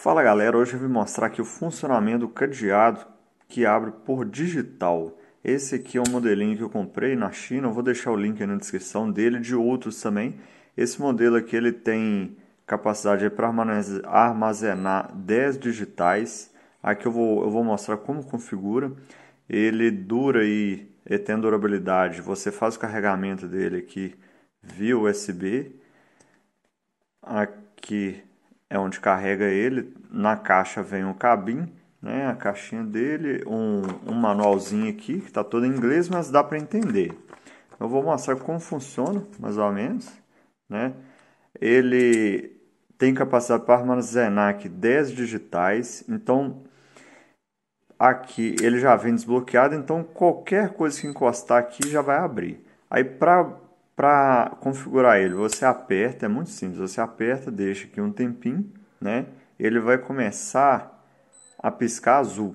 Fala galera, hoje eu vim mostrar aqui o funcionamento do cadeado que abre por digital. Esse aqui é um modelinho que eu comprei na China, eu vou deixar o link na descrição dele, de outros também. Esse modelo aqui ele tem capacidade para armazenar 10 digitais. Aqui eu vou, eu vou mostrar como configura. Ele dura e tem durabilidade. Você faz o carregamento dele aqui via USB. Aqui é onde carrega ele. Na caixa vem o cabim, né, a caixinha dele, um, um manualzinho aqui, que está todo em inglês, mas dá para entender. Eu vou mostrar como funciona, mais ou menos. Né? Ele tem capacidade para armazenar aqui 10 digitais, então aqui ele já vem desbloqueado, então qualquer coisa que encostar aqui já vai abrir. Aí para para configurar ele, você aperta, é muito simples, você aperta, deixa aqui um tempinho, né? Ele vai começar a piscar azul,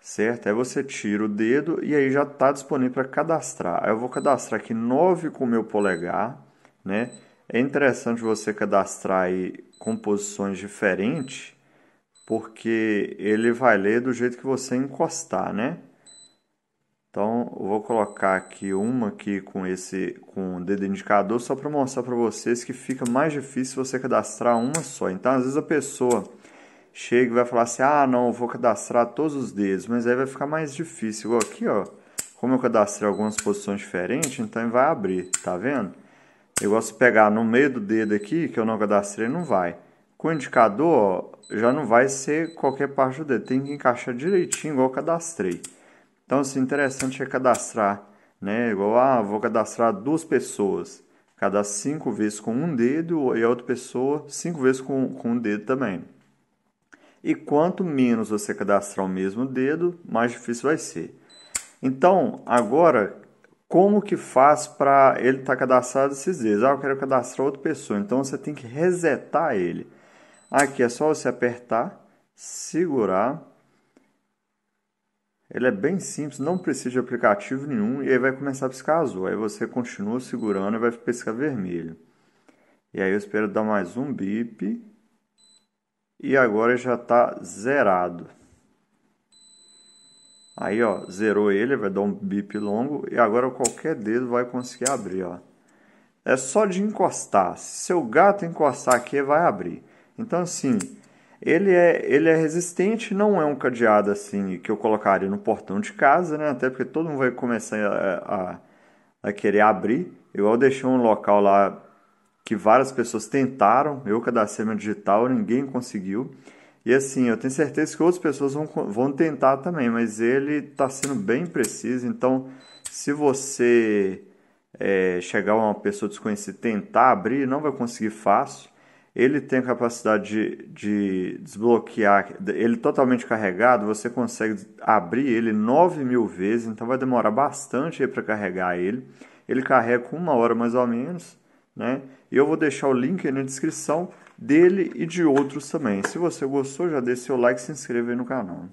certo? Aí você tira o dedo e aí já está disponível para cadastrar. Aí eu vou cadastrar aqui 9 com o meu polegar, né? É interessante você cadastrar aí composições diferentes, porque ele vai ler do jeito que você encostar, né? Então, eu vou colocar aqui uma aqui com esse com o dedo indicador só para mostrar para vocês que fica mais difícil você cadastrar uma só. Então, às vezes a pessoa chega e vai falar assim: "Ah, não, eu vou cadastrar todos os dedos", mas aí vai ficar mais difícil. Igual aqui, ó. Como eu cadastrei algumas posições diferentes, então vai abrir, tá vendo? Eu gosto de pegar no meio do dedo aqui, que eu não cadastrei, não vai. Com o indicador, ó, já não vai ser qualquer parte do dedo, tem que encaixar direitinho igual eu cadastrei. Então, assim, interessante é cadastrar, né? Igual, ah, vou cadastrar duas pessoas. Cada cinco vezes com um dedo e a outra pessoa cinco vezes com, com um dedo também. E quanto menos você cadastrar o mesmo dedo, mais difícil vai ser. Então, agora, como que faz para ele estar tá cadastrado esses dedos? Ah, eu quero cadastrar outra pessoa. Então, você tem que resetar ele. Aqui é só você apertar, segurar ele é bem simples, não precisa de aplicativo nenhum e aí vai começar a piscar azul. Aí você continua segurando e vai pescar vermelho. E aí eu espero dar mais um bip. E agora já está zerado. Aí ó, zerou ele, vai dar um bip longo e agora qualquer dedo vai conseguir abrir, ó. É só de encostar. Se seu gato encostar aqui, vai abrir. Então assim, ele é, ele é resistente, não é um cadeado assim que eu colocaria no portão de casa, né? Até porque todo mundo vai começar a, a, a querer abrir. Eu, eu deixei um local lá que várias pessoas tentaram, eu cadastrei meu digital, ninguém conseguiu. E assim, eu tenho certeza que outras pessoas vão, vão tentar também, mas ele está sendo bem preciso. Então, se você é, chegar uma pessoa desconhecida tentar abrir, não vai conseguir fácil ele tem a capacidade de, de, desbloquear, ele totalmente carregado, você consegue abrir ele 9 mil vezes, então vai demorar bastante para carregar ele. Ele carrega com uma hora mais ou menos, né? E eu vou deixar o link na descrição dele e de outros também. Se você gostou, já dê seu like e se inscreva aí no canal.